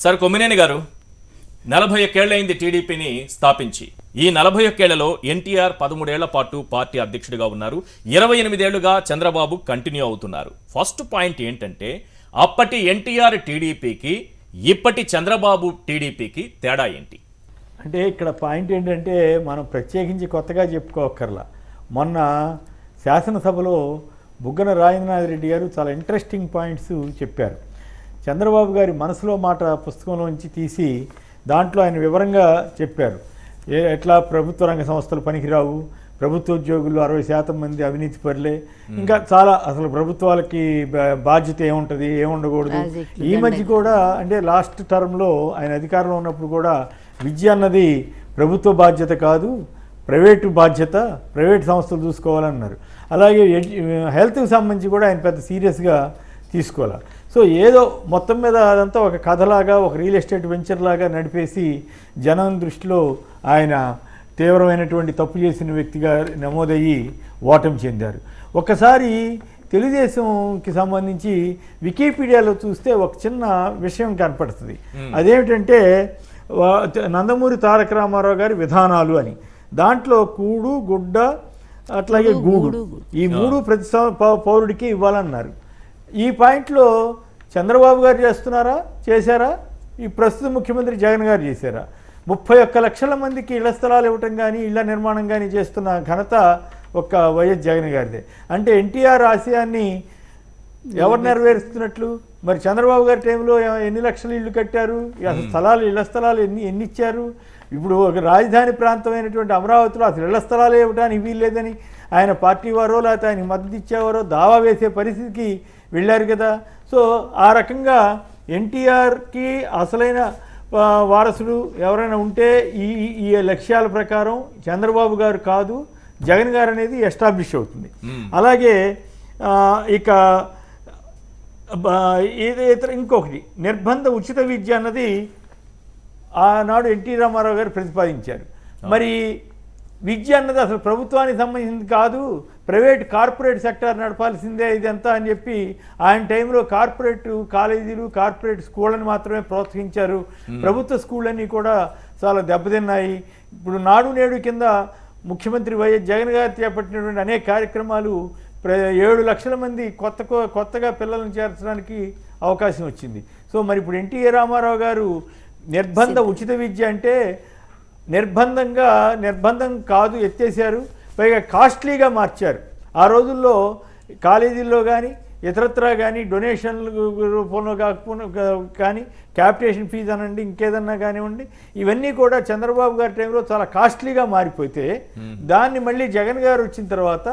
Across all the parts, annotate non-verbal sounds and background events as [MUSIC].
Sir Kommineni గారు నలభై ఒక్కేళ్లైంది టీడీపీని స్థాపించి ఈ నలభై ఒక్కేళ్లలో ఎన్టీఆర్ పదమూడేళ్ల పాటు పార్టీ అధ్యక్షుడిగా ఉన్నారు ఇరవై ఎనిమిదేళ్లుగా చంద్రబాబు కంటిన్యూ అవుతున్నారు ఫస్ట్ పాయింట్ ఏంటంటే అప్పటి ఎన్టీఆర్ టీడీపీకి ఇప్పటి చంద్రబాబు టీడీపీకి తేడా ఏంటి అంటే ఇక్కడ పాయింట్ ఏంటంటే మనం ప్రత్యేకించి కొత్తగా చెప్పుకోకర్లా మొన్న శాసనసభలో బుగ్గన రాజేంద్రనాథ్ రెడ్డి గారు చాలా ఇంట్రెస్టింగ్ పాయింట్స్ చెప్పారు చంద్రబాబు గారి మనసులో మాట పుస్తకంలోంచి తీసి దాంట్లో ఆయన వివరంగా చెప్పారు ఏ ఎట్లా ప్రభుత్వ రంగ సంస్థలు పనికిరావు ప్రభుత్వ ఉద్యోగులు అరవై శాతం మంది అవినీతి పరులే ఇంకా చాలా అసలు ప్రభుత్వాలకి బాధ్యత ఏముంటుంది ఏముండకూడదు ఈ మధ్య కూడా అంటే లాస్ట్ టర్మ్లో ఆయన అధికారంలో ఉన్నప్పుడు కూడా విద్య అన్నది ప్రభుత్వ బాధ్యత కాదు ప్రైవేటు బాధ్యత ప్రైవేట్ సంస్థలు చూసుకోవాలన్నారు అలాగే హెల్త్కి సంబంధించి కూడా ఆయన పెద్ద సీరియస్గా తీసుకోవాలి సో ఏదో మొత్తం మీద అదంతా ఒక కథలాగా ఒక రియల్ ఎస్టేట్ వెంచర్ లాగా నడిపేసి జనం దృష్టిలో ఆయన తీవ్రమైనటువంటి తప్పు చేసిన వ్యక్తిగా నమోదయ్యి ఓటం చెందారు ఒక్కసారి తెలుగుదేశంకి సంబంధించి వికీపీడియాలో చూస్తే ఒక చిన్న విషయం కనపడుతుంది అదేమిటంటే నందమూరి తారక రామారావు గారి విధానాలు అని దాంట్లో కూడు గుడ్డ అట్లాగే గూడు ఈ మూడు ప్రతి పౌరుడికి ఇవ్వాలన్నారు ఈ పాయింట్లో చంద్రబాబు గారు చేస్తున్నారా చేశారా ఈ ప్రస్తుత ముఖ్యమంత్రి జగన్ గారు చేశారా ముప్పై ఒక్క లక్షల మందికి ఇళ్ల స్థలాలు ఇవ్వటం కానీ ఇళ్ల నిర్మాణం కానీ చేస్తున్న ఘనత ఒక వైఎస్ జగన్ గారిదే అంటే ఎన్టీఆర్ ఆశయాన్ని ఎవరు నెరవేరుస్తున్నట్లు మరి చంద్రబాబు గారి టైంలో ఎన్ని లక్షలు ఇళ్ళు కట్టారు అసలు స్థలాలు ఇళ్ల స్థలాలు ఎన్ని ఎన్ని ఇచ్చారు ఇప్పుడు ఒక రాజధాని ప్రాంతమైనటువంటి అమరావతిలో అసలు ఇళ్ల స్థలాలు ఇవ్వడానికి వీలు లేదని ఆయన పార్టీ వారో లేకపోతే ఆయన మద్దతు ఇచ్చేవారో దావా వేసే పరిస్థితికి వెళ్ళారు కదా సో ఆ రకంగా ఎన్టీఆర్కి అసలైన వారసుడు ఎవరైనా ఉంటే ఈ ఈ లక్ష్యాల ప్రకారం చంద్రబాబు గారు కాదు జగన్ గారు అనేది ఎస్టాబ్లిష్ అవుతుంది అలాగే ఇక ఇతర ఇంకొకటి నిర్బంధ ఉచిత విద్య అన్నది ఆనాడు ఎన్టీ రామారావు గారు ప్రతిపాదించారు మరి విద్య అన్నది అసలు ప్రభుత్వానికి సంబంధించింది కాదు ప్రైవేట్ కార్పొరేట్ సెక్టార్ నడపాల్సిందే ఇదంతా అని చెప్పి ఆయన టైంలో కార్పొరేట్ కాలేజీలు కార్పొరేట్ స్కూళ్ళని మాత్రమే ప్రోత్సహించారు ప్రభుత్వ స్కూళ్ళన్నీ కూడా చాలా దెబ్బతిన్నాయి ఇప్పుడు నాడు నేడు కింద ముఖ్యమంత్రి వైఎస్ జగన్ గారు చేపట్టినటువంటి అనేక కార్యక్రమాలు ఏడు లక్షల మంది కొత్త కొత్తగా పిల్లలను చేర్చడానికి అవకాశం వచ్చింది సో మరి ఇప్పుడు ఎన్టీఏ రామారావు గారు నిర్బంధ ఉచిత విద్య అంటే నిర్బంధంగా నిర్బంధం కాదు ఎత్తేసారు పైగా కాస్ట్లీగా మార్చారు ఆ రోజుల్లో కాలేజీల్లో కానీ ఇతరత్రా కానీ డొనేషన్ల రూపంలో కాకపోయినా కానీ క్యాపిటేషన్ ఫీజు అనండి ఇంకేదన్నా కానివ్వండి ఇవన్నీ కూడా చంద్రబాబు గారి టైంలో చాలా కాస్ట్లీగా మారిపోతే దాన్ని మళ్ళీ జగన్ గారు వచ్చిన తర్వాత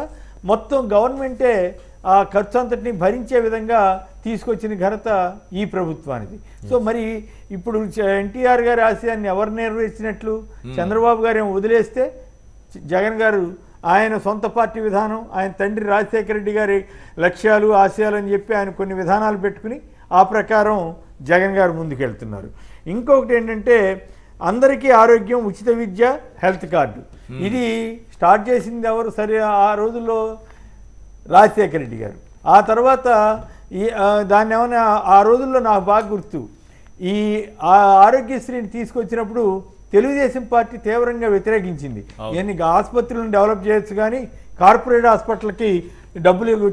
మొత్తం గవర్నమెంటే ఆ ఖర్చు అంతటిని భరించే విధంగా తీసుకొచ్చిన ఘనత ఈ ప్రభుత్వానికి సో మరి ఇప్పుడు ఎన్టీఆర్ గారి ఆశయాన్ని ఎవరు నెరవేర్చినట్లు చంద్రబాబు గారు వదిలేస్తే జగన్ గారు ఆయన సొంత పార్టీ విధానం ఆయన తండ్రి రాజశేఖర రెడ్డి గారి లక్ష్యాలు ఆశయాలు అని చెప్పి ఆయన కొన్ని విధానాలు పెట్టుకుని ఆ ప్రకారం జగన్ గారు ముందుకెళ్తున్నారు ఇంకొకటి ఏంటంటే అందరికీ ఆరోగ్యం ఉచిత విద్య హెల్త్ కార్డు ఇది స్టార్ట్ చేసింది ఎవరు సరే ఆ రోజుల్లో రాజశేఖర రెడ్డి గారు ఆ తర్వాత ఈ దాన్ని ఏమైనా ఆ రోజుల్లో నాకు బాగా గుర్తు ఈ ఆరోగ్యశ్రీని తీసుకొచ్చినప్పుడు తెలుగుదేశం పార్టీ తీవ్రంగా వ్యతిరేకించింది ఇవన్నీ ఆసుపత్రులను డెవలప్ చేయొచ్చు కానీ కార్పొరేట్ హాస్పిటల్కి డబ్బులు [CLEARS THROAT]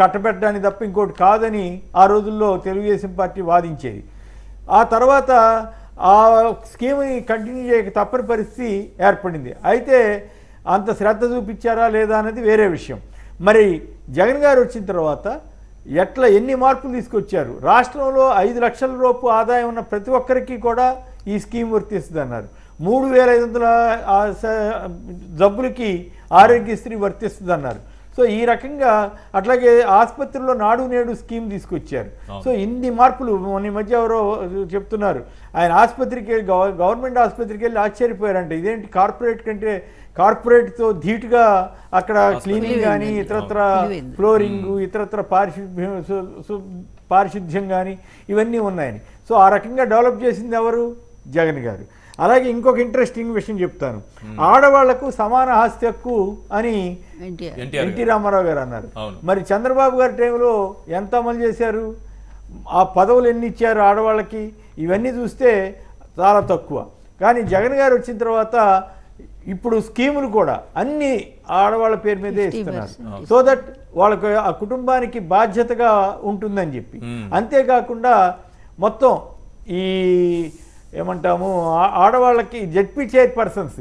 కట్టబెట్టడానికి తప్ప ఇంకోటి కాదని ఆ రోజుల్లో తెలుగుదేశం పార్టీ వాదించేది ఆ తర్వాత ఆ స్కీమ్ని కంటిన్యూ చేయక తప్పని పరిస్థితి ఏర్పడింది అయితే అంత శ్రద్ధ చూపించారా లేదా అనేది వేరే విషయం మరి జగన్ గారు వచ్చిన తర్వాత ఎట్లా ఎన్ని మార్పులు తీసుకొచ్చారు రాష్ట్రంలో ఐదు లక్షల రూపు ఆదాయం ఉన్న ప్రతి ఒక్కరికి కూడా ఈ స్కీమ్ వర్తిస్తుంది అన్నారు మూడు వేల ఐదు వందల జబ్బులకి ఆరోగ్యశ్రీ వర్తిస్తుంది అన్నారు సో ఈ రకంగా అట్లాగే ఆసుపత్రిలో నాడు నేడు స్కీమ్ తీసుకొచ్చారు సో ఇన్ని మార్పులు మొన్న మధ్య ఎవరో చెప్తున్నారు ఆయన ఆసుపత్రికి గవర్నమెంట్ ఆసుపత్రికి వెళ్ళి ఆశ్చర్యపోయారంటే ఇదేంటి కార్పొరేట్ కంటే కార్పొరేట్తో ధీటుగా అక్కడ క్లీనింగ్ కానీ ఇతరత్ర ఫ్లోరింగ్ hmm. ఇతరత్ర పారిశుద్ధ్యం పారిశుద్ధ్యం కానీ ఇవన్నీ ఉన్నాయని సో ఆ రకంగా డెవలప్ చేసింది ఎవరు జగన్ గారు అలాగే ఇంకొక ఇంట్రెస్టింగ్ విషయం చెప్తాను hmm. ఆడవాళ్లకు సమాన ఆస్తి హక్కు అని ఎన్టీ రామారావు గారు అన్నారు మరి చంద్రబాబు గారి టైంలో ఎంత అమలు చేశారు ఆ పదవులు ఎన్ని ఇచ్చారు ఆడవాళ్ళకి ఇవన్నీ చూస్తే చాలా తక్కువ కానీ జగన్ గారు వచ్చిన తర్వాత ఇప్పుడు స్కీములు కూడా అన్ని ఆడవాళ్ళ పేరు మీదే ఇస్తున్నారు సో దట్ వాళ్ళకు ఆ కుటుంబానికి బాధ్యతగా ఉంటుందని చెప్పి hmm. అంతేకాకుండా మొత్తం ఈ ఏమంటాము ఆడవాళ్ళకి జడ్పీ చైర్పర్సన్స్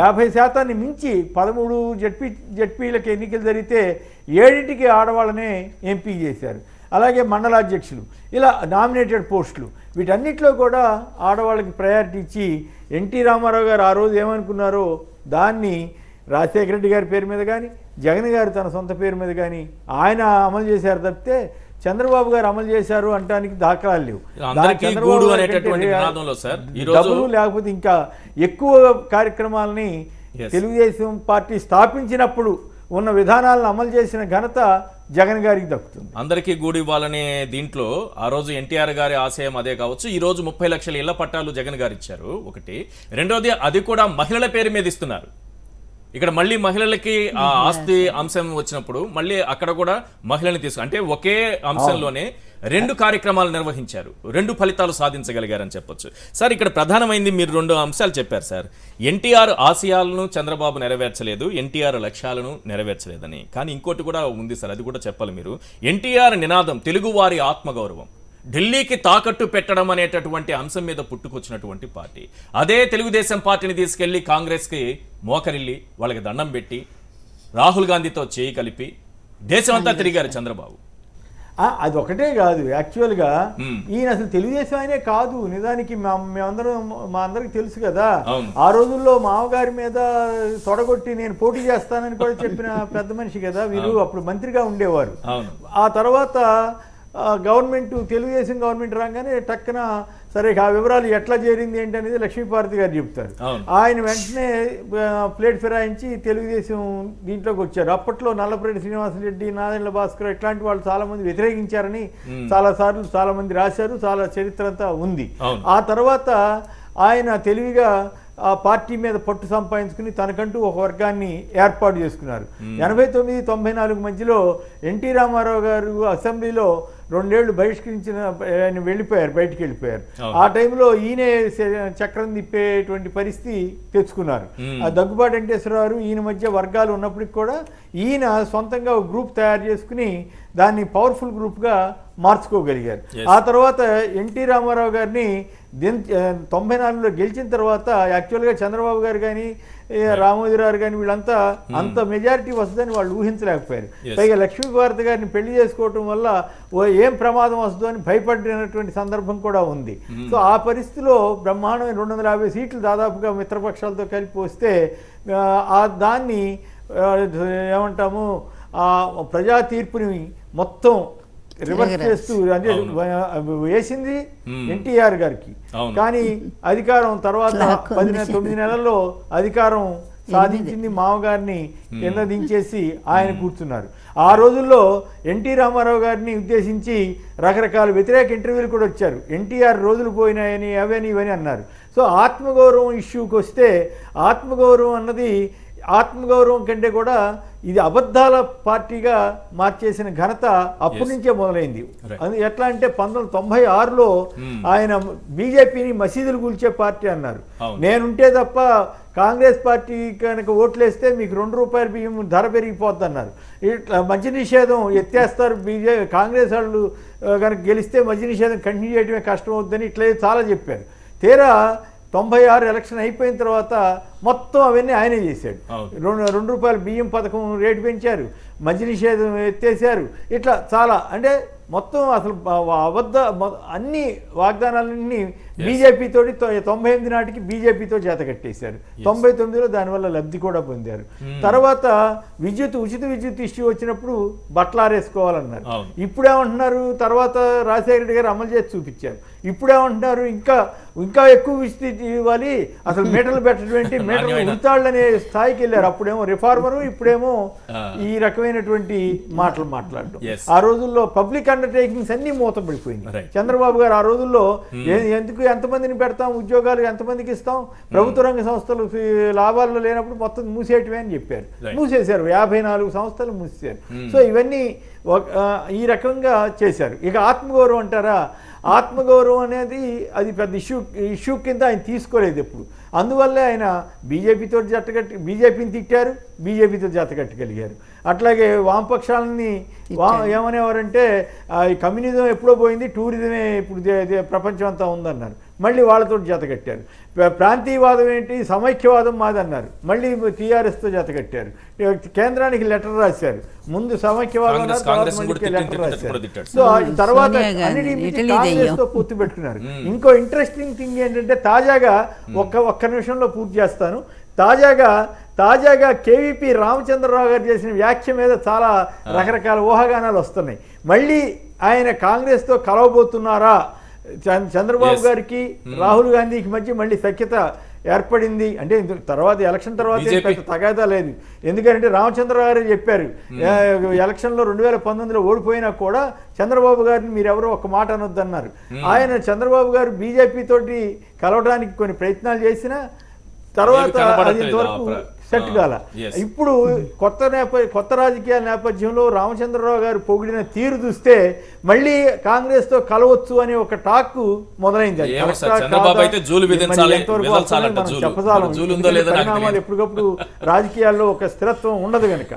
యాభై శాతాన్ని మించి పదమూడు జడ్పీ జడ్పీలకు ఎన్నికలు జరిగితే ఏడింటికి ఆడవాళ్ళనే ఎంపీ చేశారు అలాగే మండలాధ్యక్షులు ఇలా నామినేటెడ్ పోస్టులు వీటన్నిటిలో కూడా ఆడవాళ్ళకి ప్రయారిటీ ఇచ్చి ఎన్టీ రామారావు గారు ఆ రోజు ఏమనుకున్నారో దాన్ని రాజశేఖర రెడ్డి గారి పేరు మీద కానీ జగన్ గారు తన సొంత పేరు మీద కానీ ఆయన అమలు చేశారు తప్పితే చంద్రబాబు గారు అమలు చేశారు అంటానికి దాఖలాలు లేవు డబ్బులు లేకపోతే ఇంకా ఎక్కువ కార్యక్రమాలని తెలుగుదేశం పార్టీ స్థాపించినప్పుడు ఉన్న విధానాలను అమలు చేసిన ఘనత జగన్ గారికి దక్కుతుంది అందరికీ గూడు ఇవ్వాలనే దీంట్లో ఆ రోజు ఎన్టీఆర్ గారి ఆశయం అదే కావచ్చు ఈ రోజు ముప్పై లక్షల ఇళ్ల పట్టాలు జగన్ గారు ఇచ్చారు ఒకటి రెండోది అది కూడా మహిళల పేరు మీద ఇస్తున్నారు ఇక్కడ మళ్ళీ మహిళలకి ఆ mm-hmm. ఆస్తి అంశం వచ్చినప్పుడు మళ్ళీ అక్కడ కూడా మహిళని తీసుకు అంటే ఒకే అంశంలోనే oh. రెండు కార్యక్రమాలు నిర్వహించారు రెండు ఫలితాలు సాధించగలిగారని చెప్పొచ్చు సార్ ఇక్కడ ప్రధానమైంది మీరు రెండు అంశాలు చెప్పారు సార్ ఎన్టీఆర్ ఆశయాలను చంద్రబాబు నెరవేర్చలేదు ఎన్టీఆర్ లక్ష్యాలను నెరవేర్చలేదని కానీ ఇంకోటి కూడా ఉంది సార్ అది కూడా చెప్పాలి మీరు ఎన్టీఆర్ నినాదం తెలుగువారి ఆత్మగౌరవం ఢిల్లీకి తాకట్టు పెట్టడం అనేటటువంటి అంశం మీద పుట్టుకొచ్చినటువంటి పార్టీ అదే తెలుగుదేశం పార్టీని తీసుకెళ్లి కాంగ్రెస్కి మోకరిల్లి వాళ్ళకి దండం పెట్టి రాహుల్ గాంధీతో చేయి కలిపి దేశమంతా తిరిగారు చంద్రబాబు అది ఒకటే కాదు యాక్చువల్గా ఈయన అసలు తెలుగుదేశం ఆయనే కాదు నిజానికి మేమందరం మా అందరికి తెలుసు కదా ఆ రోజుల్లో మామగారి మీద తొడగొట్టి నేను పోటీ చేస్తానని కూడా చెప్పిన పెద్ద మనిషి కదా వీరు అప్పుడు మంత్రిగా ఉండేవారు ఆ తర్వాత గవర్నమెంట్ తెలుగుదేశం గవర్నమెంట్ రాగానే టక్కన సరే ఆ వివరాలు ఎట్లా చేరింది ఏంటి అనేది లక్ష్మీపార్తి గారు చెప్తారు ఆయన వెంటనే ప్లేట్ ఫిరాయించి తెలుగుదేశం దీంట్లోకి వచ్చారు అప్పట్లో నల్లపురెడ్డి శ్రీనివాసరెడ్డి నారాయణ భాస్కర్ ఇట్లాంటి వాళ్ళు చాలా మంది వ్యతిరేకించారని చాలా సార్లు చాలా మంది రాశారు చాలా చరిత్ర అంతా ఉంది ఆ తర్వాత ఆయన తెలివిగా ఆ పార్టీ మీద పట్టు సంపాదించుకుని తనకంటూ ఒక వర్గాన్ని ఏర్పాటు చేసుకున్నారు ఎనభై తొమ్మిది తొంభై నాలుగు మధ్యలో ఎన్టీ రామారావు గారు అసెంబ్లీలో రెండేళ్లు బహిష్కరించిన ఆయన వెళ్ళిపోయారు బయటికి వెళ్ళిపోయారు ఆ టైంలో ఈయనే చక్రం తిప్పేటువంటి పరిస్థితి తెచ్చుకున్నారు ఆ దగ్గుబాటి వెంకటేశ్వరరావు ఈయన మధ్య వర్గాలు ఉన్నప్పటికి కూడా ఈయన సొంతంగా ఒక గ్రూప్ తయారు చేసుకుని దాన్ని పవర్ఫుల్ గ్రూప్గా మార్చుకోగలిగారు ఆ తర్వాత ఎన్టీ రామారావు గారిని తొంభై నాలుగులో గెలిచిన తర్వాత యాక్చువల్గా చంద్రబాబు గారు కానీ రామోజీరావు కానీ వీళ్ళంతా hmm. అంత మెజారిటీ వస్తుందని వాళ్ళు ఊహించలేకపోయారు పైగా లక్ష్మీ భారతి గారిని పెళ్లి చేసుకోవటం వల్ల ఏం ప్రమాదం వస్తుందో అని భయపడినటువంటి సందర్భం కూడా ఉంది hmm. సో ఆ పరిస్థితిలో బ్రహ్మాండమైన రెండు వందల యాభై సీట్లు దాదాపుగా మిత్రపక్షాలతో కలిపి వస్తే ఆ దాన్ని ఏమంటాము ప్రజా తీర్పుని మొత్తం రివర్స్ చేస్తూ అంటే వేసింది ఎన్టీఆర్ గారికి కానీ అధికారం తర్వాత పది తొమ్మిది నెలల్లో అధికారం సాధించింది మామగారిని కింద దించేసి ఆయన కూర్చున్నారు ఆ రోజుల్లో ఎన్టీ రామారావు గారిని ఉద్దేశించి రకరకాల వ్యతిరేక ఇంటర్వ్యూలు కూడా వచ్చారు ఎన్టీఆర్ రోజులు పోయినాయని అవని ఇవని అన్నారు సో ఆత్మగౌరవం ఇష్యూకి వస్తే ఆత్మగౌరవం అన్నది ఆత్మగౌరవం కంటే కూడా ఇది అబద్ధాల పార్టీగా మార్చేసిన ఘనత అప్పటి నుంచే మొదలైంది అది ఎట్లా అంటే పంతొమ్మిది తొంభై ఆరులో hmm. ఆయన బీజేపీని మసీదులు కూల్చే పార్టీ అన్నారు నేనుంటే తప్ప కాంగ్రెస్ పార్టీ కనుక ఓట్లేస్తే మీకు రెండు రూపాయల బియ్యం ధర పెరిగిపోద్ది అన్నారు ఇట్లా మద్య నిషేధం ఎత్తేస్తారు బీజే కాంగ్రెస్ వాళ్ళు కనుక గెలిస్తే మద్య నిషేధం కంటిన్యూ చేయడమే కష్టం అవుద్దని ఇట్లా చాలా చెప్పారు తీరా తొంభై ఆరు ఎలక్షన్ అయిపోయిన తర్వాత మొత్తం అవన్నీ ఆయనే చేశాడు రెండు రెండు రూపాయల బియ్యం పథకం రేటు పెంచారు నిషేధం ఎత్తేసారు ఇట్లా చాలా అంటే మొత్తం అసలు అబద్ధ అన్ని వాగ్దానాలన్నీ బీజేపీతో తొంభై ఎనిమిది నాటికి బీజేపీతో కట్టేశారు తొంభై తొమ్మిదిలో దానివల్ల లబ్ధి కూడా పొందారు hmm. తర్వాత విద్యుత్ ఉచిత విద్యుత్ ఇష్యూ వచ్చినప్పుడు బట్లారేసుకోవాలన్నారు ఇప్పుడేమంటున్నారు తర్వాత రాజశేఖర రెడ్డి గారు అమలు చేసి చూపించారు ఇప్పుడేమంటున్నారు ఇంకా ఇంకా ఎక్కువ విస్తృతి ఇవ్వాలి అసలు మీటర్లు పెట్టడం [LAUGHS] మీటర్లు ఉడతాళ్ళు అనే స్థాయికి వెళ్ళారు అప్పుడేమో రిఫార్మరు ఇప్పుడేమో ఈ రకమైనటువంటి మాటలు మాట్లాడడం ఆ రోజుల్లో పబ్లిక్ అండర్టేకింగ్స్ అన్ని మూతపడిపోయింది చంద్రబాబు గారు ఆ రోజుల్లో hmm. ఎందుకు ఎంతమందిని పెడతాం ఉద్యోగాలు ఎంతమందికి ఇస్తాం ప్రభుత్వ రంగ సంస్థలు లాభాలు లేనప్పుడు మొత్తం మూసేయటమే అని చెప్పారు మూసేశారు యాభై నాలుగు సంస్థలు మూసేశారు hmm. సో ఇవన్నీ ఈ రకంగా చేశారు ఇక ఆత్మగౌరవం అంటారా ఆత్మగౌరవం అనేది అది పెద్ద ఇష్యూ ఇష్యూ కింద ఆయన తీసుకోలేదు ఎప్పుడు అందువల్లే ఆయన బీజేపీతో కట్టి బీజేపీని తిట్టారు బీజేపీతో జతకట్టగలిగారు అట్లాగే వామపక్షాలని వా ఏమనేవారంటే ఈ కమ్యూనిజం ఎప్పుడో పోయింది టూరిజమే ఇప్పుడు ప్రపంచం అంతా ఉందన్నారు మళ్ళీ వాళ్ళతో జతకట్టారు ప్రాంతీయవాదం ఏంటి సమైక్యవాదం మాదన్నారు మళ్ళీ టీఆర్ఎస్తో జతకట్టారు కేంద్రానికి లెటర్ రాశారు ముందు సమైక్యవాదం లెటర్ రాశారు సో తర్వాత కాంగ్రెస్తో పూర్తి పెట్టుకున్నారు ఇంకో ఇంట్రెస్టింగ్ థింగ్ ఏంటంటే తాజాగా ఒక్క ఒక్క నిమిషంలో పూర్తి చేస్తాను తాజాగా తాజాగా కేవీపీ రామచంద్రరావు గారు చేసిన వ్యాఖ్య మీద చాలా రకరకాల ఊహాగానాలు వస్తున్నాయి మళ్ళీ ఆయన కాంగ్రెస్తో కలవబోతున్నారా చంద్రబాబు గారికి hmm. రాహుల్ గాంధీకి మధ్య మళ్ళీ సఖ్యత ఏర్పడింది అంటే తర్వాత ఎలక్షన్ తర్వాత తగాదా లేదు ఎందుకంటే రామచంద్ర గారు చెప్పారు hmm. ఎలక్షన్ లో రెండు వేల పంతొమ్మిదిలో ఓడిపోయినా కూడా చంద్రబాబు గారిని మీరెవరో ఒక మాట అనొద్దన్నారు hmm. ఆయన చంద్రబాబు గారు బీజేపీ తోటి కలవడానికి కొన్ని ప్రయత్నాలు చేసినా తర్వాత ఇంతవరకు సెట్ కాల ఇప్పుడు కొత్త నేపథ్య కొత్త రాజకీయ నేపథ్యంలో రామచంద్రరావు గారు పొగిడిన తీరు చూస్తే మళ్ళీ కాంగ్రెస్ తో కలవచ్చు అనే ఒక టాక్ మొదలైంది ఎప్పటికప్పుడు రాజకీయాల్లో ఒక స్థిరత్వం ఉండదు కనుక